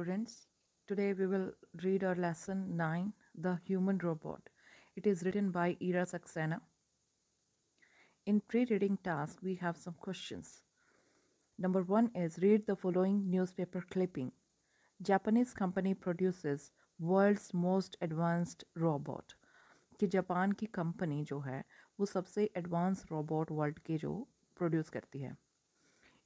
students. Today we will read our lesson 9, The Human Robot. It is written by Ira Saxena. In pre-reading task, we have some questions. Number 1 is read the following newspaper clipping. Japanese company produces world's most advanced robot. कि Japan की company जो है वो सबसे advance robot world के जो produce करती है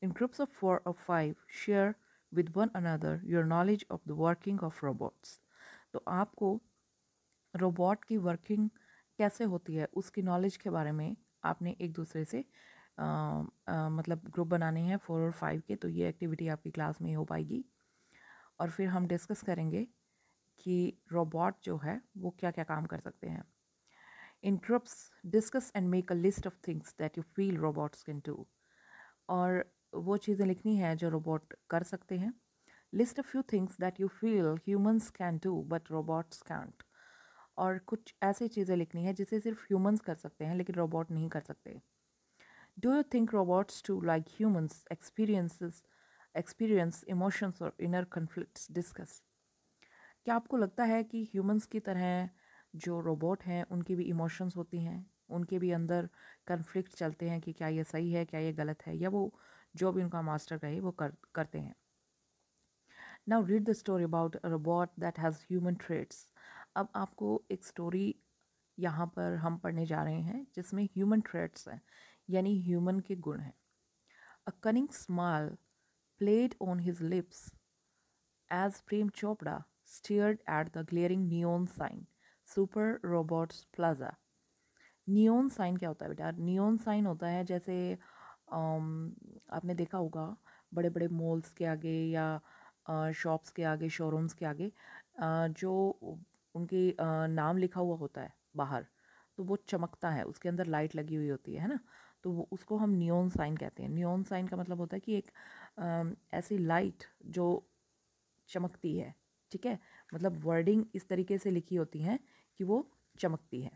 इन ग्रुप्स ऑफ फोर और five share with one another your knowledge of the working of robots तो आपको रोबोट की वर्किंग कैसे होती है उसकी नॉलेज के बारे में आपने एक दूसरे से आ, आ, मतलब ग्रुप बनाने हैं फोर और फाइव के तो ये एक्टिविटी आपकी क्लास में हो पाएगी और फिर हम डिस्कस करेंगे कि रोबोट जो है वो क्या क्या काम कर सकते हैं in groups discuss and make a list of things that you feel robots can do और वो चीज़ें लिखनी है जो रोबोट कर सकते हैं list a few things that you feel humans can do but robots can't और कुछ ऐसी चीज़ें लिखनी है जिसे सिर्फ ह्यूमंस कर सकते हैं लेकिन रोबोट नहीं कर सकते do you think robots to like humans experiences experience emotions और इनर कन्फ्लिक्ट्स डिस्कस क्या आपको लगता है कि ह्यूमंस की तरह जो रोबोट हैं उनकी भी इमोशंस होती हैं उनके भी अंदर कन्फ्लिक्ट चलते हैं कि क्या ये सही है क्या ये गलत है या वो जो भी उनका मास्टर कहे वो कर करते हैं now read the story about robot that has human traits अब आपको एक स्टोरी यहाँ पर हम पढ़ने जा रहे हैं जिसमें ह्यूमन ट्रेट्स हैं यानी ह्यूमन के गुण हैं a cunning smile played on his lips as Prem Chopra stared at the glaring neon sign super robots plaza neon sign क्या होता है बेटा नियोन साइन होता है जैसे आपने देखा होगा बड़े बड़े मॉल्स के आगे या शॉप्स के आगे शोरूम्स के आगे जो उनके नाम लिखा हुआ होता है बाहर तो वो चमकता है उसके अंदर लाइट लगी हुई होती है है ना तो वो उसको हम नियोन साइन कहते हैं नियोन साइन का मतलब होता है कि एक ऐसी लाइट जो चमकती है ठीक है मतलब वर्डिंग इस तरीके से लिखी होती हैं कि वो चमकती है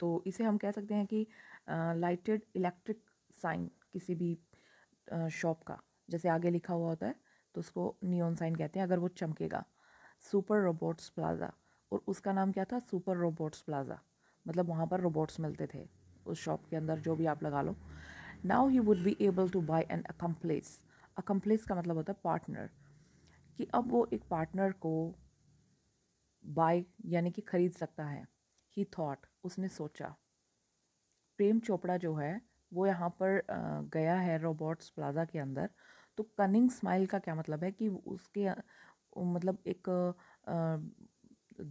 तो इसे हम कह सकते हैं कि लाइटेड इलेक्ट्रिक साइन किसी भी शॉप का जैसे आगे लिखा हुआ होता है तो उसको नियोन साइन कहते हैं अगर वो चमकेगा सुपर रोबोट्स प्लाज़ा और उसका नाम क्या था सुपर रोबोट्स प्लाज़ा मतलब वहाँ पर रोबोट्स मिलते थे उस शॉप के अंदर जो भी आप लगा लो now he would be able to buy an accomplice accomplice का मतलब होता है पार्टनर कि अब वो एक पार्टनर को बाय यानी कि खरीद सकता है ही थाट उसने सोचा प्रेम चोपड़ा जो है वो यहाँ पर गया है रोबोट्स प्लाज़ा के अंदर तो कनिंग स्माइल का क्या मतलब है कि उसके मतलब एक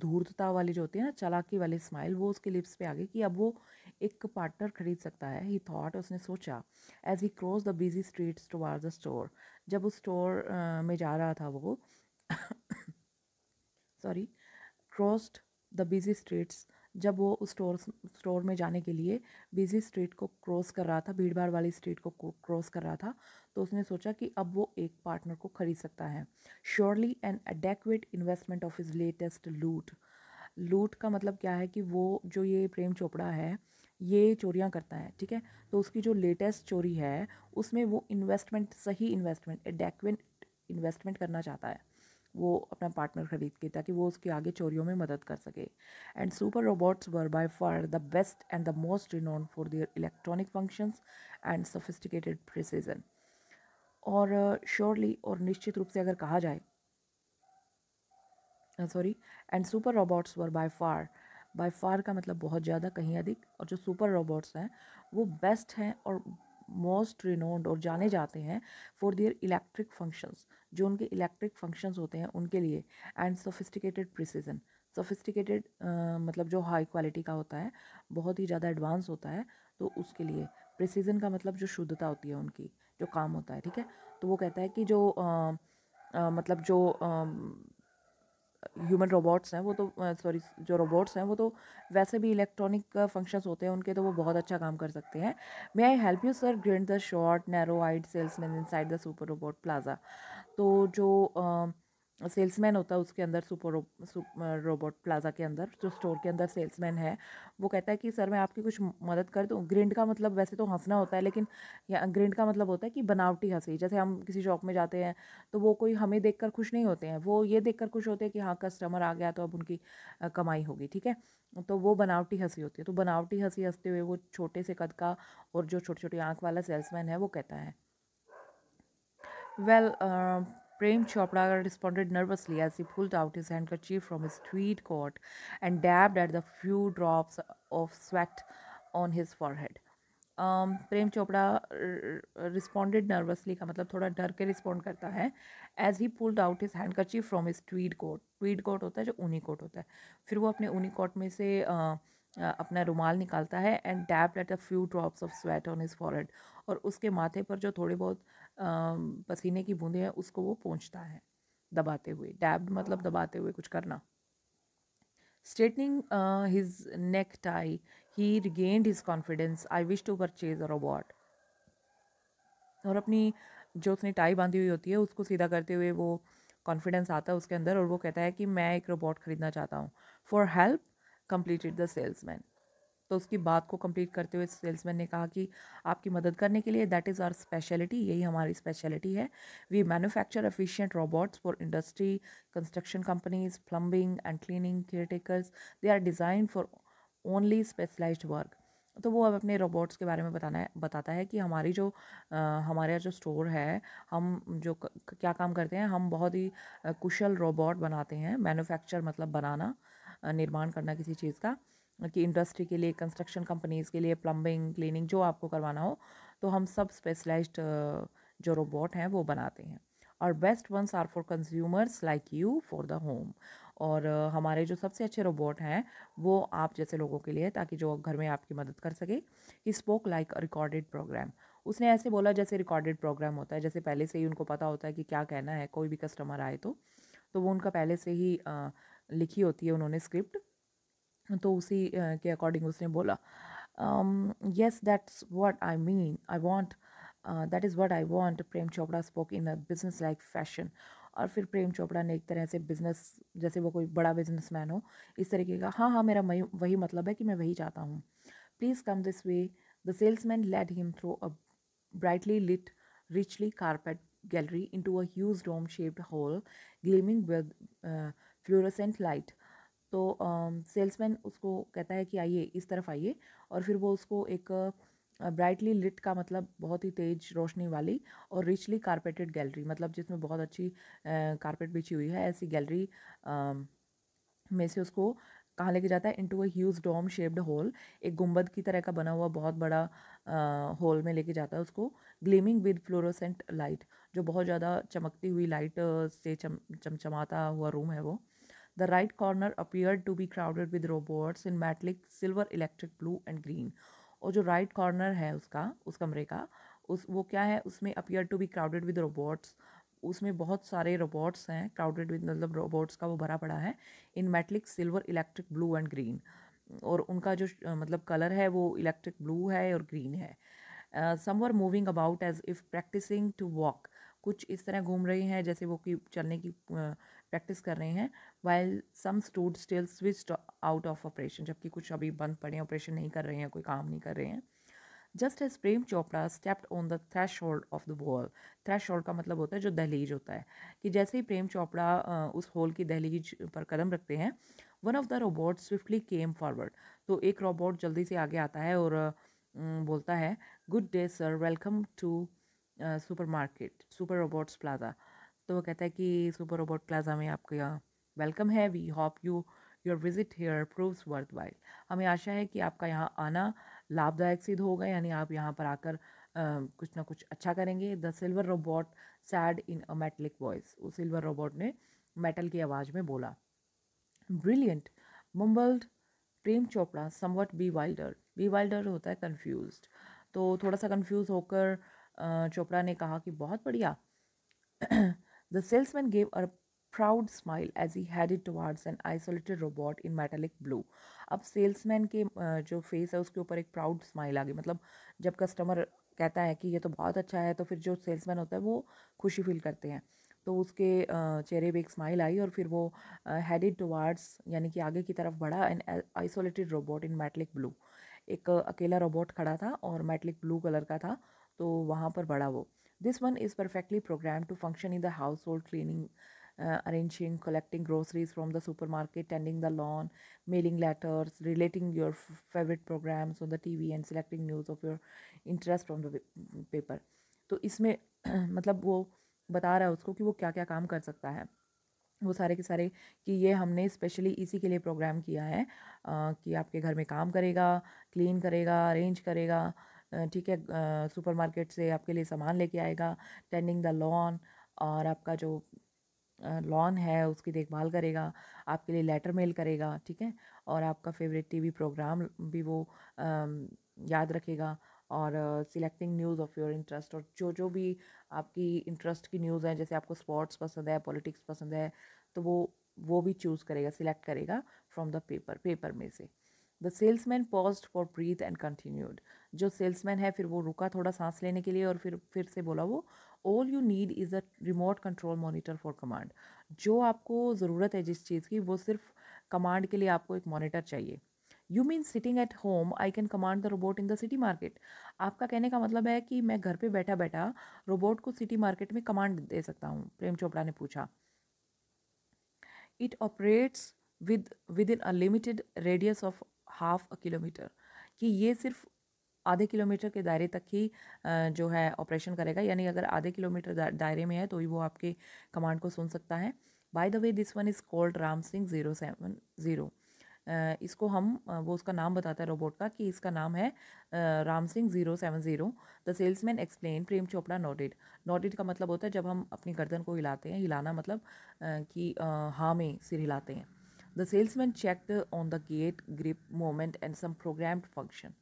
धूर्तता वाली जो होती है ना चालाकी वाली स्माइल वो उसके लिप्स पे आ गई कि अब वो एक पार्टनर खरीद सकता है ही थॉट उसने सोचा as he cross the busy streets to are the store जब उस स्टोर में जा रहा था वो sorry crossed the busy streets जब वो उस स्टोर स्टोर में जाने के लिए बिजी स्ट्रीट को क्रॉस कर रहा था भीड़ भाड़ वाली स्ट्रीट को क्रॉस कर रहा था तो उसने सोचा कि अब वो एक पार्टनर को खरीद सकता है surely an adequate investment of his latest loot loot का मतलब क्या है कि वो जो ये प्रेम चोपड़ा है ये चोरियाँ करता है ठीक है तो उसकी जो लेटेस्ट चोरी है उसमें वो इन्वेस्टमेंट सही इन्वेस्टमेंट एडेक्वेट इन्वेस्टमेंट करना चाहता है वो अपना पार्टनर ख़रीद के ताकि वो उसकी आगे चोरियों में मदद कर सके and super robots were by far the best and the most renowned for their electronic functions and sophisticated precision और श्योरली uh, और निश्चित रूप से अगर कहा जाए sorry and super robots were by far by far का मतलब बहुत ज़्यादा कहीं अधिक और जो सुपर रोबोट्स हैं वो बेस्ट हैं और मोस्ट रिनोड और जाने जाते हैं फॉर देयर इलेक्ट्रिक फंक्शंस जो उनके इलेक्ट्रिक फंक्शंस होते हैं उनके लिए एंड सोफिस्टिकेटेड प्रिसीजन सोफिस्टिकेटेड मतलब जो हाई क्वालिटी का होता है बहुत ही ज़्यादा एडवांस होता है तो उसके लिए प्रिसीजन का मतलब जो शुद्धता होती है उनकी जो काम होता है ठीक है तो वो कहता है कि जो आ, आ, मतलब जो आ, ह्यूमन रोबोट्स हैं वो तो सॉरी जो रोबोट्स हैं वो तो वैसे भी इलेक्ट्रॉनिक फंक्शंस होते हैं उनके तो वो बहुत अच्छा काम कर सकते हैं may I help you sir grinned the short narrow eyed salesman inside the super robot plaza तो जो सेल्समैन होता है उसके अंदर सुपर रोबोट प्लाजा के अंदर जो स्टोर के अंदर सेल्समैन है वो कहता है कि सर मैं आपकी कुछ मदद कर दूँ ग्रिंड का मतलब वैसे तो हंसना होता है लेकिन या ग्रिंड का मतलब होता है कि बनावटी हंसी जैसे हम किसी शॉप में जाते हैं तो वो कोई हमें देख खुश नहीं होते हैं वो ये देख खुश होते हैं कि हाँ कस्टमर आ गया तो अब उनकी कमाई होगी ठीक है तो वो बनावटी हंसी होती है तो बनावटी हंसी हंसते हुए वो छोटे से कद का और जो छोटी छोटी आँख वाला सेल्समैन है वो कहता है well well, uh, Prem Chopra responded nervously as he pulled out his handkerchief from his tweed coat and dabbed at the few drops of sweat on his forehead. Um, Prem Chopra responded nervously का मतलब थोड़ा डर के respond करता है as he pulled out his handkerchief from his tweed coat tweed coat होता है जो ऊनी कोट होता है फिर वो अपने ऊनी कोट में से uh, uh, अपना रुमाल निकालता है and dab let a few drops of sweat on his forehead और उसके माथे पर जो थोड़े बहुत पसीने की बूंदें हैं उसको वो पहुँचता है दबाते हुए डैब्ड मतलब दबाते हुए कुछ करना straightening his neck tie he regained his confidence I wish to purchase a robot और अपनी जो उसने टाई बांधी हुई होती है उसको सीधा करते हुए वो कॉन्फिडेंस आता है उसके अंदर और वो कहता है कि मैं एक रोबोट खरीदना चाहता हूँ for help completed the salesman तो उसकी बात को कंप्लीट करते हुए सेल्समैन ने कहा कि आपकी मदद करने के लिए दैट इज़ आर स्पेशलिटी यही हमारी स्पेशलिटी है we manufacture efficient robots for industry construction companies plumbing and cleaning caretakers they are design for only specialised work तो वो अब अपने रोबोट्स के बारे में बताना है बताता है कि हमारी जो आ, हमारे जो स्टोर है हम जो क, क्या काम करते हैं हम बहुत ही कुशल रोबोट बनाते हैं मैन्युफैक्चर मतलब बनाना निर्माण करना किसी चीज़ का मतलब कि इंडस्ट्री के लिए कंस्ट्रक्शन कंपनीज़ के लिए प्लम्बिंग क्लीनिंग जो आपको करवाना हो तो हम सब स्पेशलाइज्ड जो रोबोट हैं वो बनाते हैं और best ones are for consumers like you for the home और हमारे जो सबसे अच्छे रोबोट हैं वो आप जैसे लोगों के लिए ताकि जो घर में आपकी मदद कर सके he spoke like recorded programme उसने ऐसे बोला जैसे रिकॉर्डेड प्रोग्राम होता है जैसे पहले से ही उनको पता होता है कि क्या कहना है कोई भी कस्टमर आए तो तो वो उनका पहले से ही आ, लिखी होती है उन्होंने स्क्रिप्ट तो उसी के अकॉर्डिंग उसने बोला yes that's what I mean I want that is what I want Prem Chopra spoke in a business like fashion और फिर प्रेम चोपड़ा ने एक तरह से बिजनेस जैसे वो कोई बड़ा बिजनेस मैन हो इस तरीके का हाँ हाँ मेरा वही मतलब है कि मैं वही चाहता हूँ please come this way the salesman led him through a brightly lit richly carpet gallery into a dome shaped hall, gleaming with fluorescent light तो सेल्समैन उसको कहता है कि आइए इस तरफ आइए और फिर वो उसको एक ब्राइटली लिट का मतलब बहुत ही तेज रोशनी वाली और रिचली कारपेटेड गैलरी मतलब जिसमें बहुत अच्छी कारपेट बिछी हुई है ऐसी गैलरी में से उसको कहाँ लेके जाता है into a huge dome shaped hall एक गुंबद की तरह का बना हुआ बहुत बड़ा होल में लेके जाता है उसको ग्लीमिंग विद फ्लोरोसेंट लाइट जो बहुत ज़्यादा चमकती हुई लाइट से चम चमचमाता हुआ रूम है वो The right corner appeared to be crowded with robots in metallic silver electric blue and green. और जो right corner है उसका उस कमरे का उस वो क्या है उसमें appeared to be crowded with robots. उसमें बहुत सारे robots हैं crowded with मतलब robots का वो भरा पड़ा है in metallic silver, electric blue and green. और उनका जो मतलब color है वो electric blue है और green है some were moving about as if practising to walk कुछ इस तरह घूम रहे हैं जैसे वो कि चलने की uh, प्रैक्टिस कर रहे हैं while some stood still switch out of operation जबकि कुछ अभी बंद पड़े हैं ऑपरेशन नहीं कर रहे हैं कोई काम नहीं कर रहे हैं just as Prem Chopra stepped on the threshold of the wall threshold का मतलब होता है जो दहलीज होता है कि जैसे ही प्रेम चोपड़ा उस होल की दहलीज पर कदम रखते हैं one of the robot swiftly came forward तो एक रोबोट जल्दी से आगे आता है और बोलता है good day sir welcome to super market super robots plaza तो वो कहता है कि सुपर रोबोट प्लाजा में आपका वेलकम है we hope you your visit here proves worth while हमें आशा है कि आपका यहाँ आना लाभदायक सिद्ध होगा यानी आप यहाँ पर आकर कुछ ना कुछ अच्छा करेंगे the silver robot said in a metallic voice वो सिल्वर रोबोट ने मेटल की आवाज़ में बोला brilliant mumbled Prem Chopra somewhat bewildered bewildered होता है कन्फ्यूज तो थोड़ा सा कन्फ्यूज़ होकर चोपड़ा ने कहा कि बहुत बढ़िया The salesman gave a proud smile as he headed towards an isolated robot in metallic blue. अब सेल्समैन के जो फेस है उसके ऊपर एक प्राउड स्माइल आ गई मतलब जब कस्टमर कहता है कि ये तो बहुत अच्छा है तो फिर जो सेल्समैन होता है वो खुशी फील करते हैं तो उसके चेहरे पे एक स्माइल आई और फिर वो हेडेड टुवार्ड्स यानी कि आगे की तरफ बढ़ा an isolated robot in metallic blue एक अकेला रोबोट खड़ा था और मेटलिक ब्लू कलर का था तो वहाँ पर बढ़ा वो This one is perfectly programmed to function in the household cleaning, uh, arranging, collecting groceries from the supermarket, tending the lawn, mailing letters, relating your f- favorite programs on the TV and selecting news of your interest from the paper. तो इसमें मतलब वो बता रहा है उसको कि वो क्या क्या काम कर सकता है वो सारे के सारे कि ये हमने स्पेशली इसी के लिए प्रोग्राम किया है आ, कि आपके घर में काम करेगा क्लीन करेगा अरेंज करेगा ठीक है सुपरमार्केट से आपके लिए सामान लेके आएगा टेंडिंग द लॉन और आपका जो लॉन है उसकी देखभाल करेगा आपके लिए लेटर मेल करेगा ठीक है और आपका फेवरेट टीवी प्रोग्राम भी वो याद रखेगा और selecting news of your interest और जो जो भी आपकी इंटरेस्ट की न्यूज़ है जैसे आपको स्पोर्ट्स पसंद है पॉलिटिक्स पसंद है तो वो वो भी चूज़ करेगा सिलेक्ट करेगा फ्रॉम द पेपर पेपर में से the salesman paused for breath and continued जो सेल्समैन है फिर वो रुका थोड़ा सांस लेने के लिए और फिर फिर से बोला वो all you need is a remote control monitor for command जो आपको ज़रूरत है जिस चीज़ की वो सिर्फ कमांड के लिए आपको एक मोनिटर चाहिए you mean sitting at home I can command the robot in the city market आपका कहने का मतलब है कि मैं घर पे बैठा बैठा रोबोट को सिटी मार्केट में कमांड दे सकता हूँ प्रेम चोपड़ा ने पूछा it operates with within a limited radius of half a kilometre कि ये सिर्फ आधे किलोमीटर के दायरे तक ही जो है ऑपरेशन करेगा यानी अगर आधे किलोमीटर दायरे में है तो ही वो आपके कमांड को सुन सकता है by the way this one is called Ram Singh zero seven zero इसको हम वो उसका नाम बताता है रोबोट का कि इसका नाम है Ram Singh zero seven zero the salesman explain Prem Chopra noted noted का मतलब होता है जब हम अपनी गर्दन को हिलाते हैं हिलाना मतलब कि हाँ में सिर हिलाते हैं The salesman checked on the gate grip moment and some programmed function.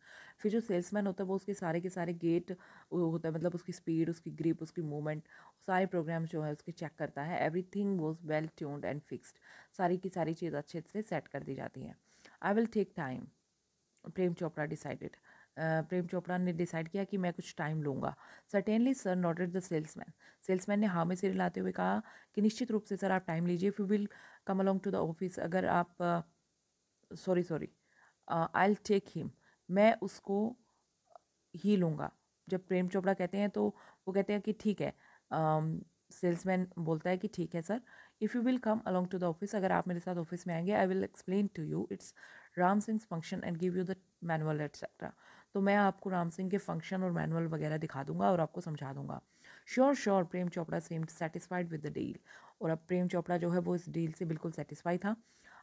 फिर जो सेल्समैन होता है वो उसके सारे के सारे गेट होता है मतलब उसकी स्पीड उसकी ग्रिप उसकी मूवमेंट सारे प्रोग्राम जो है उसके चेक करता है everything was well tuned and fixed सारी की सारी चीज़ अच्छे से सेट कर दी जाती है I will take time Prem Chopra decided Prem Chopra ने डिसाइड किया कि मैं कुछ टाइम लूँगा certainly sir nodded the salesman salesman ने हाँ में सिर लाते हुए कहा कि निश्चित रूप से सर आप टाइम लीजिए if you will come along to the office अगर आप sorry sorry I take him मैं उसको ही लूँगा जब प्रेम चोपड़ा कहते हैं तो वो कहते हैं कि ठीक है सेल्समैन बोलता है कि ठीक है sir if you will come along to the office अगर आप मेरे साथ ऑफिस में आएंगे I will explain to you it's Ram Singh's function and give you the manual etcetera तो मैं आपको राम सिंह के फंक्शन और मैनुअल वगैरह दिखा दूंगा और आपको समझा दूंगा sure sure Prem Chopra seemed satisfied with the deal और अब प्रेम चोपड़ा जो है वो इस डील से बिल्कुल सेटिस्फाई था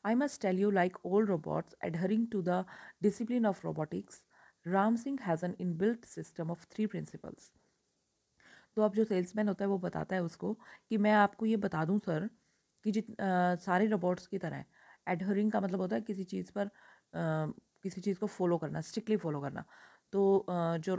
I must tell you like all robots adhering to the discipline of robotics Ram Singh has inbuilt system of three principles तो अब जो सेल्समैन होता है वो बताता है उसको कि मैं आपको ये बता दूँ सर कि जित आ, सारे रोबोट्स की तरह एडहरिंग का मतलब होता है किसी चीज़ पर आ, किसी चीज़ को फॉलो करना स्ट्रिक्टली फॉलो करना तो जो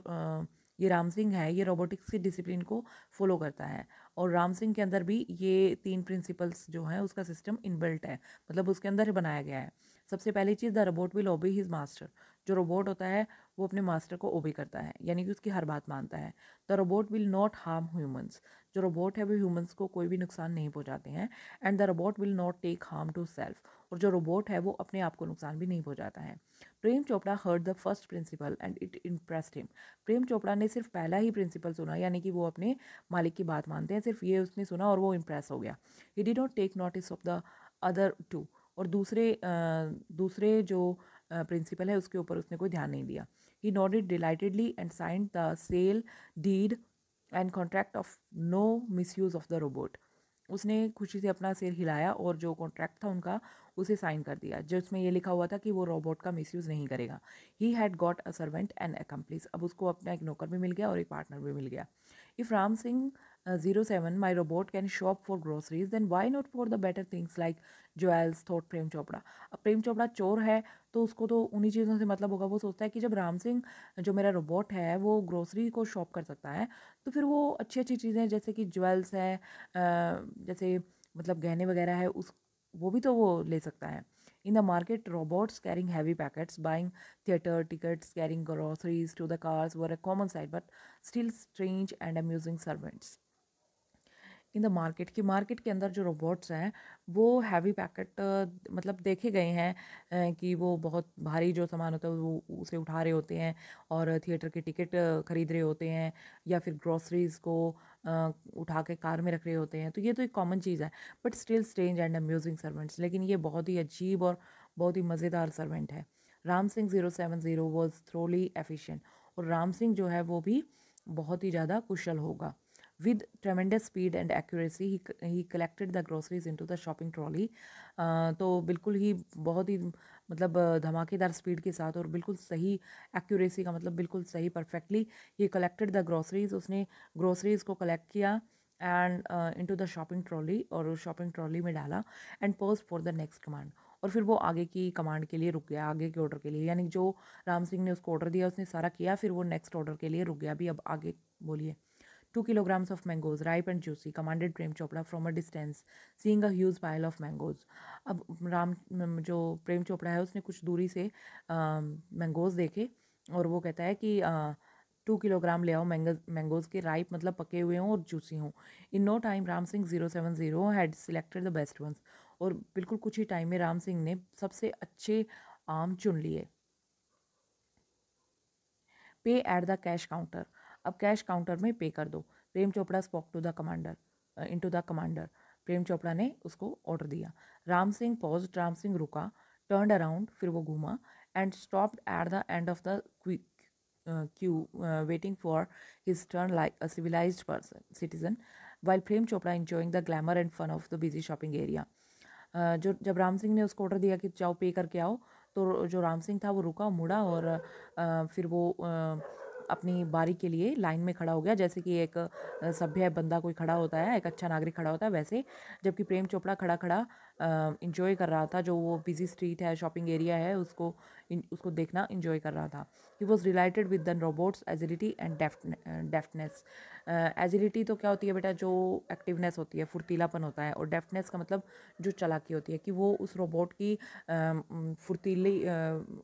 ये राम सिंह है ये रोबोटिक्स के डिसिप्लिन को फॉलो करता है और राम सिंह के अंदर भी ये तीन प्रिंसिपल्स जो हैं उसका सिस्टम इनबिल्ट है मतलब उसके अंदर ही बनाया गया है सबसे पहली चीज़ the robot will obey his master जो रोबोट होता है वो अपने मास्टर को ओबे करता है यानी कि उसकी हर बात मानता है the robot will not harm humans जो रोबोट है वो ह्यूमन्स को कोई भी नुकसान नहीं पहुँचाते हैं and the robot will not take harm to self और जो रोबोट है वो अपने आप को नुकसान भी नहीं पहुँचाता है Prem Chopra heard the first principle and it impressed him Prem Chopra ने सिर्फ पहला ही प्रिंसिपल सुना यानी कि वो अपने मालिक की बात मानते हैं सिर्फ ये उसने सुना और वो इम्प्रेस हो गया he did not take notice of the other two और दूसरे दूसरे जो प्रिंसिपल है उसके ऊपर उसने कोई ध्यान नहीं दिया he it delightedly and signed the sale deed and contract of no misuse of the robot उसने खुशी से अपना सिर हिलाया और जो कॉन्ट्रैक्ट था उनका उसे साइन कर दिया जिसमें यह लिखा हुआ था कि वो रोबोट का मिस नहीं करेगा he had got a servant and accomplice अब उसको अपना एक नौकर भी मिल गया और एक पार्टनर भी मिल गया if Ram Singh zero seven my robot can shop for groceries then why not for the better things like jewels thought Prem Chopra अब प्रेम चोपड़ा चोर है तो उसको तो उन्हीं चीज़ों से मतलब होगा वो सोचता है कि जब राम सिंह जो मेरा रोबोट है वो ग्रोसरी को शॉप कर सकता है तो फिर वो अच्छी अच्छी चीज़ें जैसे कि ज्वेल्स है जैसे मतलब गहने वगैरह है उस वो भी तो वो ले सकता है in the market robots carrying heavy packets buying theatre tickets carrying groceries to the cars were a common sight but still strange and amusing servants in the market कि मार्केट के अंदर जो रोबोट्स हैं वो हैवी पैकेट मतलब देखे गए हैं कि वो बहुत भारी जो सामान होता है वो उसे उठा रहे होते हैं और थिएटर के टिकट खरीद रहे होते हैं या फिर ग्रॉसरीज़ को उठा के कार में रख रहे होते हैं तो ये तो एक कॉमन चीज़ है but still strange and amusing servants लेकिन ये बहुत ही अजीब और बहुत ही मज़ेदार सर्वेंट है Ram Singh zero seven zero was thoroughly efficient और राम सिंह जो है वो भी बहुत ही ज़्यादा कुशल होगा With tremendous speed and accuracy, he he collected the groceries into the shopping trolley. Uh, तो बिल्कुल ही बहुत ही मतलब धमाकेदार स्पीड के साथ और बिल्कुल सही एक्यूरेसी का मतलब बिल्कुल सही perfectly he collected the groceries उसने ग्रोसरीज को कलेक्ट किया and into the shopping trolley और शॉपिंग ट्रॉली में डाला and paused for the next command और फिर वो आगे की कमांड के लिए रुक गया आगे के ऑर्डर के लिए यानी जो राम सिंह ने उसको ऑर्डर दिया उसने सारा किया फिर वो नेक्स्ट ऑर्डर के लिए रुक गया अभी अब आगे बोलिए two kilograms of mangoes ripe and juicy commanded Prem Chopra from a distance seeing a huge pile of mangoes अब राम जो प्रेम चोपड़ा है उसने कुछ दूरी से मैंगोज देखे और वो कहता है कि टू किलोग्राम ले आओ मैंग मैंगोज के राइप मतलब पके हुए हों और जूसी हों in no time Ram Singh zero seven zero had selected the best ones और बिल्कुल कुछ ही टाइम में राम सिंह ने सबसे अच्छे आम चुन लिए pay at the cash counter अब कैश काउंटर में पे कर दो Prem Chopra spoke to the commander into the commander Prem Chopra ने उसको ऑर्डर दिया राम सिंह पॉज राम सिंह रुका टर्न अराउंड फिर वो घूमा and stopped at the end of the queue waiting for his turn like a civilised person citizen while Prem Chopra enjoying the glamour and fun of the busy shopping area जो जब राम सिंह ने उसको order दिया कि जाओ पे करके आओ तो जो राम सिंह था वो रुका मुड़ा और uh, फिर वो uh, अपनी बारी के लिए लाइन में खड़ा हो गया जैसे कि एक सभ्य बंदा कोई खड़ा होता है एक अच्छा नागरिक खड़ा होता है वैसे जबकि प्रेम चोपड़ा खड़ा खड़ा इंजॉय कर रहा था जो वो बिजी स्ट्रीट है शॉपिंग एरिया है उसको उसको देखना इंजॉय कर रहा था he was related with the robot's agility and deftness agility तो क्या होती है बेटा जो एक्टिवनेस होती है फुर्तीलापन होता है और डेफ्टनेस का मतलब जो चलाकी होती है कि वो उस रोबोट की फुर्तीली uh,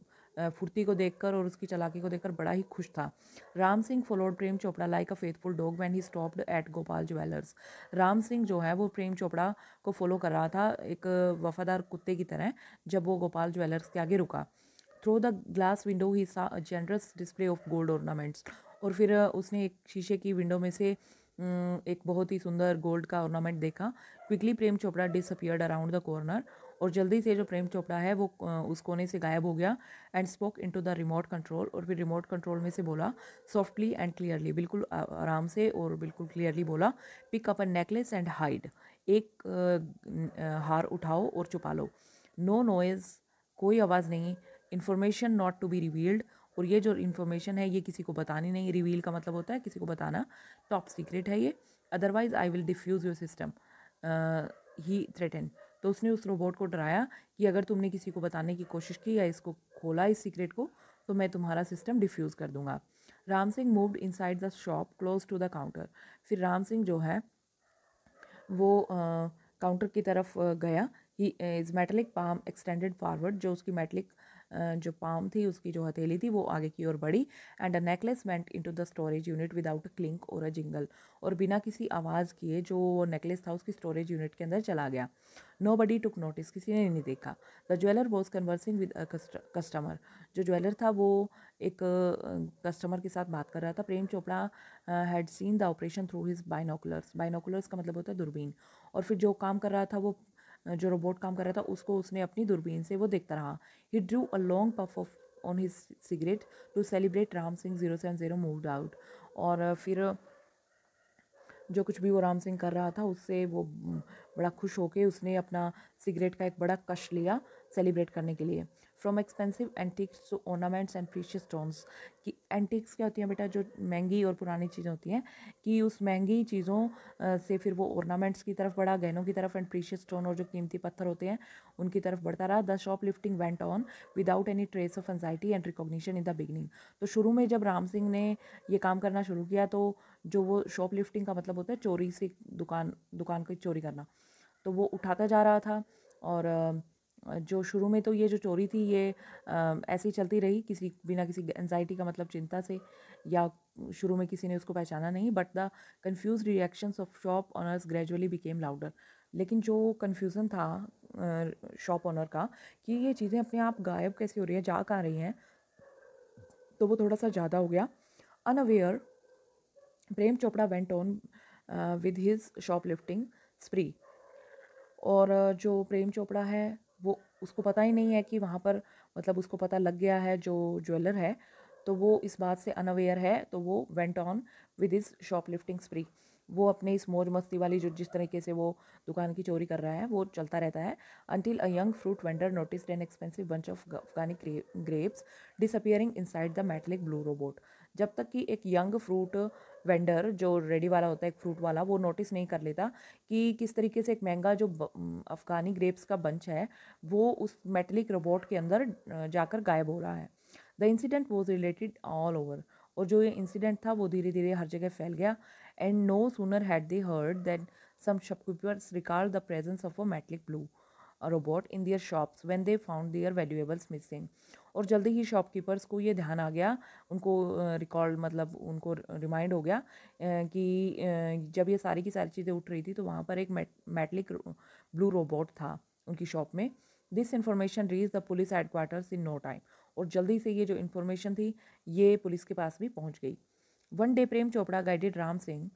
फुर्ती को देखकर और उसकी चलाकी को देखकर बड़ा ही खुश था Ram Singh followed Prem Chopra like a faithful dog when he stopped at Gopal Jewellers Ram Singh जो है वो प्रेम चोपड़ा को फॉलो कर रहा था एक वफादार कुत्ते की तरह जब वो गोपाल ज्वेलर्स के आगे रुका through the glass window he saw generous display of gold ornaments और फिर उसने एक शीशे की विंडो में से एक बहुत ही सुंदर गोल्ड का ऑर्नामेंट देखा quickly Prem Chopra disappeared around the corner और जल्दी से जो प्रेम चोपड़ा है वो उस कोने से गायब हो गया and spoke into the remote control और फिर रिमोट कंट्रोल में से बोला सॉफ्टली एंड क्लियरली बिल्कुल आराम से और बिल्कुल क्लियरली बोला pick up a necklace and hide एक हार उठाओ और छुपा लो नो नोइज़ कोई आवाज़ नहीं information not to be revealed और ये जो इन्फॉर्मेशन है ये किसी को बतानी नहीं रिवील का मतलब होता है किसी को बताना टॉप सीक्रेट है ये otherwise I will defuse your system he threaten तो उसने उस रोबोट को डराया कि अगर तुमने किसी को बताने की कोशिश की या इसको खोला इस सीक्रेट को तो मैं तुम्हारा सिस्टम डिफ्यूज़ कर दूंगा Ram Singh moved inside the shop close to the counter फिर राम सिंह जो है वो काउंटर की तरफ गया his metallic palm extended forward जो उसकी मेटलिक जो पाम थी उसकी जो हथेली थी वो आगे की ओर बढ़ी and a necklace went into the storage unit without clink or a jingle और बिना किसी आवाज़ किए जो नेकलेस था उसकी स्टोरेज यूनिट के अंदर चला गया नो बडी टुक नोटिस किसी ने नहीं देखा the jeweller was conversing with customer जो ज्वेलर था वो एक कस्टमर के साथ बात कर रहा था Prem Chopra had seen the operation through his binoculars binoculars का मतलब होता है दूरबीन और फिर जो काम कर रहा था वो जो रोबोट काम कर रहा था उसको उसने अपनी दूरबीन से वो देखता रहा ही drew a long puff of on his cigarette to celebrate Ram Singh zero seven zero moved out और फिर जो कुछ भी वो राम सिंह कर रहा था उससे वो बड़ा खुश होकर उसने अपना सिगरेट का एक बड़ा कश लिया सेलिब्रेट करने के लिए from expensive antiques to ornaments and precious stones कि एंटिक्स क्या होती हैं बेटा जो महंगी और पुरानी चीज़ें होती हैं कि उस महंगी चीज़ों से फिर वो ऑर्नामेंट्स की तरफ बढ़ा गहनों की तरफ एंड प्रीशियस स्टोन और जो कीमती पत्थर होते हैं उनकी तरफ बढ़ता रहा the shoplifting went on without any trace of anxiety and recognition in the beginning तो शुरू में जब राम सिंह ने ये काम करना शुरू किया तो जो वो शॉप लिफ्टिंग का मतलब होता है चोरी से दुकान दुकान की चोरी करना तो वो उठाता जा रहा था और जो शुरू में तो ये जो चोरी थी ये ऐसे ही चलती रही किसी बिना किसी एनजाइटी का मतलब चिंता से या शुरू में किसी ने उसको पहचाना नहीं but the confused reactions of shop owners gradually became louder लेकिन जो कन्फ्यूज़न था शॉप ऑनर का कि ये चीज़ें अपने आप गायब कैसे हो रही हैं जा कहाँ रही हैं तो वो थोड़ा सा ज़्यादा हो गया unaware Prem Chopra went on with his shoplifting spree और जो प्रेम चोपड़ा है वो उसको पता ही नहीं है कि वहाँ पर मतलब उसको पता लग गया है जो ज्वेलर है तो वो इस बात से अनअवेयर है तो वो went on with his shoplifting spree वो अपने इस मौज मस्ती वाली जो जिस तरीके से वो दुकान की चोरी कर रहा है वो चलता रहता है until a young fruit vendor notice an expensive bunch of Afghani grapes disappearing inside the metallic blue robot जब तक कि एक यंग फ्रूट वेंडर जो रेडी वाला होता है एक फ्रूट वाला वो नोटिस नहीं कर लेता कि किस तरीके से एक महंगा जो अफ़गानी ग्रेप्स का बंच है वो उस मेटलिक रोबोट के अंदर जाकर गायब हो रहा है the incident was related all over और जो ये इंसिडेंट था वो धीरे धीरे हर जगह फैल गया and no sooner had they heard that some shopkeepers record the presence of a metallic blue robot in their shops when they found their valuables missing और जल्दी ही शॉपकीपर्स को ये ध्यान आ गया उनको रिकॉर्ड मतलब उनको रिमाइंड हो गया कि जब ये सारी की सारी चीज़ें उठ रही थी तो वहाँ पर एक मेट, मेटलिक ब्लू रोबोट था उनकी शॉप में this information reached the police headquarters in no time और जल्दी से ये जो इन्फॉर्मेशन थी ये पुलिस के पास भी पहुँच गई one day Prem Chopra guided Ram Singh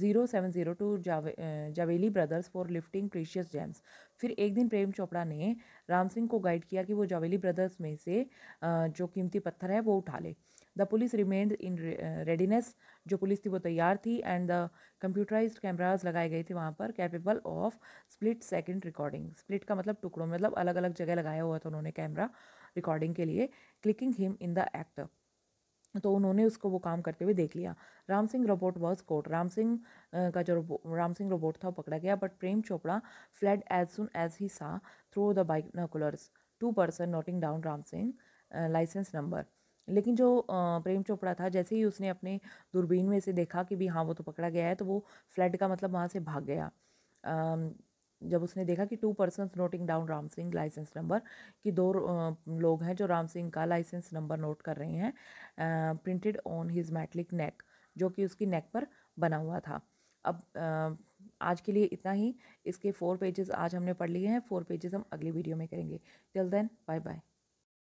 zero seven zero to जावे Jhaveri brothers for lifting precious gems फिर एक दिन प्रेम चोपड़ा ने राम सिंह को गाइड किया कि वो जावेली ब्रदर्स में से uh, जो कीमती पत्थर है वो उठा ले the police remained in readiness जो पुलिस थी वो तैयार थी एंड द कंप्यूटराइज कैमराज लगाए गए थे वहाँ पर capable of split second recording split का मतलब टुकड़ों मतलब अलग अलग जगह लगाया हुआ था उन्होंने कैमरा रिकॉर्डिंग के लिए clicking him in the act तो उन्होंने उसको वो काम करते हुए देख लिया Ram Singh robot was caught Ram Singh का जो राम सिंह रोबोट था वो पकड़ा गया but Prem Chopra fled as soon as he saw through the binoculars two person noting down Ram Singh license number लेकिन जो प्रेम चोपड़ा था जैसे ही उसने अपने दूरबीन में से देखा कि भी हाँ वो तो पकड़ा गया है तो वो फ्लैड का मतलब वहाँ से भाग गया जब उसने देखा कि two person noting down Ram Singh license number कि दो लोग हैं जो राम सिंह का लाइसेंस नंबर नोट कर रहे हैं printed on his metallic neck जो कि उसकी नेक पर बना हुआ था अब आज के लिए इतना ही इसके फोर पेजेस आज हमने पढ़ लिए हैं फोर पेजेस हम अगली वीडियो में करेंगे टिल देन बाय बाय